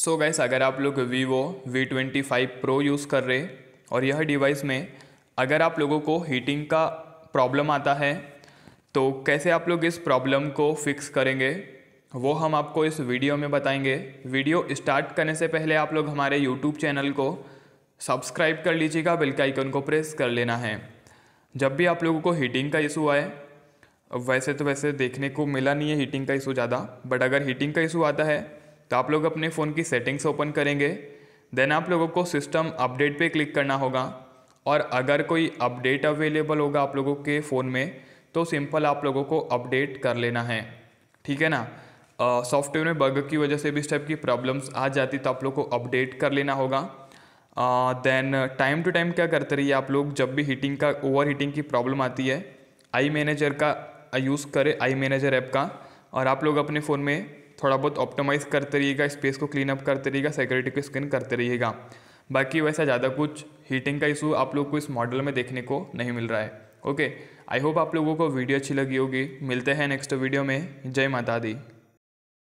सो gas अगर आप लोग Vivo V twenty five pro use कर रहे और यह डिवाइस में अगर आप लोगों को हीटिंग का प्रॉब्लम आता है तो कैसे आप लोग इस प्रॉब्लम को फिक्स करेंगे वो हम आपको इस वीडियो में बताएंगे वीडियो स्टार्ट करने से पहले आप लोग हमारे यूट्यूब चैनल को सब्सक्राइब कर लीजिएगा बेल का आइकन को प्रेस कर लेना है जब भी आप लोगों को हीटिंग का इशू आए वैसे तो वैसे देखने को मिला नहीं है हीटिंग का इशू ज़्यादा बट अगर हीटिंग का इशू आता है तो आप लोग अपने फ़ोन की सेटिंग्स ओपन करेंगे देन आप लोगों को सिस्टम अपडेट पे क्लिक करना होगा और अगर कोई अपडेट अवेलेबल होगा आप लोगों के फ़ोन में तो सिंपल आप लोगों को अपडेट कर लेना है ठीक है ना सॉफ्टवेयर में बग की वजह से भी इस टाइप की प्रॉब्लम्स आ जाती तो आप लोग को अपडेट कर लेना होगा देन टाइम टू टाइम क्या करते रहिए आप लोग जब भी हीटिंग का ओवर हीटिंग की प्रॉब्लम आती है आई मैनेजर का यूज़ करें आई मैनेजर ऐप का और आप लोग अपने फ़ोन में थोड़ा बहुत ऑप्टोमाइज़ करते रहिएगा स्पेस को क्लीन अप करते रहिएगा सिक्योरिटी को स्कैन करते रहिएगा बाकी वैसा ज़्यादा कुछ हीटिंग का इशू आप लोग को इस मॉडल में देखने को नहीं मिल रहा है ओके आई होप आप लोगों को वीडियो अच्छी लगी होगी मिलते हैं नेक्स्ट वीडियो में जय माता दी